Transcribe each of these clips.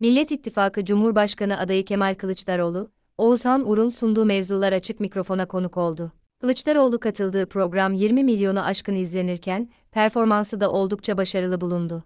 Millet İttifakı Cumhurbaşkanı adayı Kemal Kılıçdaroğlu, Oğuzhan Ur'un sunduğu mevzular açık mikrofona konuk oldu. Kılıçdaroğlu katıldığı program 20 milyonu aşkın izlenirken, performansı da oldukça başarılı bulundu.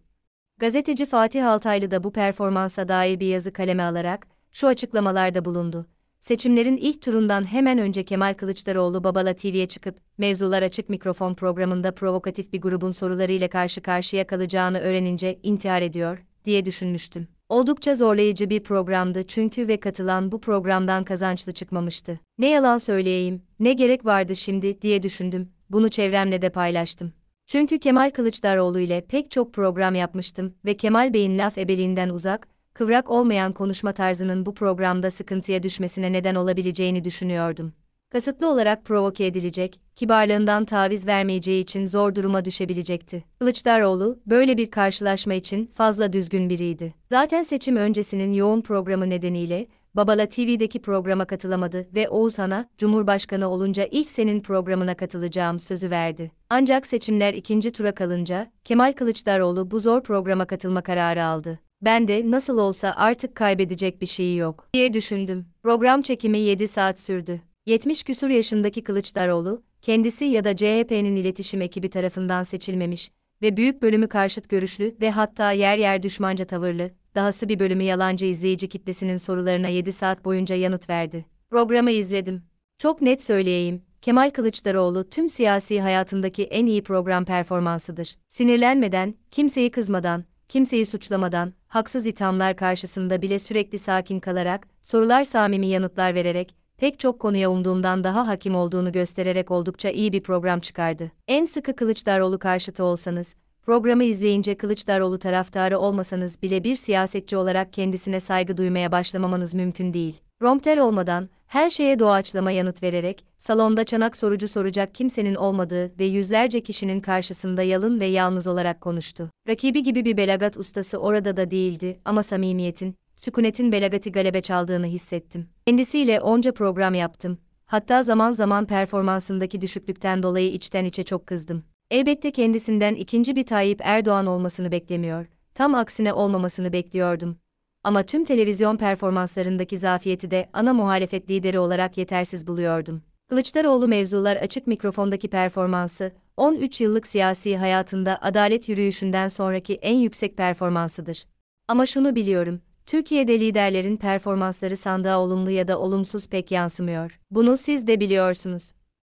Gazeteci Fatih Altaylı da bu performansa dair bir yazı kaleme alarak, şu açıklamalarda bulundu. Seçimlerin ilk turundan hemen önce Kemal Kılıçdaroğlu Babala TV'ye çıkıp, Mevzular Açık Mikrofon programında provokatif bir grubun sorularıyla karşı karşıya kalacağını öğrenince intihar ediyor, diye düşünmüştüm. Oldukça zorlayıcı bir programdı çünkü ve katılan bu programdan kazançlı çıkmamıştı. Ne yalan söyleyeyim, ne gerek vardı şimdi diye düşündüm. Bunu çevremle de paylaştım. Çünkü Kemal Kılıçdaroğlu ile pek çok program yapmıştım ve Kemal Bey'in laf ebeliğinden uzak, kıvrak olmayan konuşma tarzının bu programda sıkıntıya düşmesine neden olabileceğini düşünüyordum kasıtlı olarak provoke edilecek, kibarlığından taviz vermeyeceği için zor duruma düşebilecekti. Kılıçdaroğlu, böyle bir karşılaşma için fazla düzgün biriydi. Zaten seçim öncesinin yoğun programı nedeniyle, Babala TV'deki programa katılamadı ve Oğuzhan'a, Cumhurbaşkanı olunca ilk senin programına katılacağım sözü verdi. Ancak seçimler ikinci tura kalınca, Kemal Kılıçdaroğlu bu zor programa katılma kararı aldı. Ben de nasıl olsa artık kaybedecek bir şeyi yok diye düşündüm. Program çekimi 7 saat sürdü. 70 küsur yaşındaki Kılıçdaroğlu, kendisi ya da CHP'nin iletişim ekibi tarafından seçilmemiş ve büyük bölümü karşıt görüşlü ve hatta yer yer düşmanca tavırlı, dahası bir bölümü yalancı izleyici kitlesinin sorularına 7 saat boyunca yanıt verdi. Programı izledim. Çok net söyleyeyim, Kemal Kılıçdaroğlu tüm siyasi hayatındaki en iyi program performansıdır. Sinirlenmeden, kimseyi kızmadan, kimseyi suçlamadan, haksız ithamlar karşısında bile sürekli sakin kalarak, sorular samimi yanıtlar vererek, pek çok konuya umduğumdan daha hakim olduğunu göstererek oldukça iyi bir program çıkardı. En sıkı Kılıçdaroğlu karşıtı olsanız, programı izleyince Kılıçdaroğlu taraftarı olmasanız bile bir siyasetçi olarak kendisine saygı duymaya başlamamanız mümkün değil. Romter olmadan, her şeye doğaçlama yanıt vererek, salonda çanak sorucu soracak kimsenin olmadığı ve yüzlerce kişinin karşısında yalın ve yalnız olarak konuştu. Rakibi gibi bir belagat ustası orada da değildi ama samimiyetin, sükunetin belagati galebe çaldığını hissettim. Kendisiyle onca program yaptım. Hatta zaman zaman performansındaki düşüklükten dolayı içten içe çok kızdım. Elbette kendisinden ikinci bir Tayyip Erdoğan olmasını beklemiyor. Tam aksine olmamasını bekliyordum. Ama tüm televizyon performanslarındaki zafiyeti de ana muhalefet lideri olarak yetersiz buluyordum. Kılıçdaroğlu mevzular açık mikrofondaki performansı, 13 yıllık siyasi hayatında adalet yürüyüşünden sonraki en yüksek performansıdır. Ama şunu biliyorum, Türkiye'de liderlerin performansları sandığa olumlu ya da olumsuz pek yansımıyor. Bunu siz de biliyorsunuz.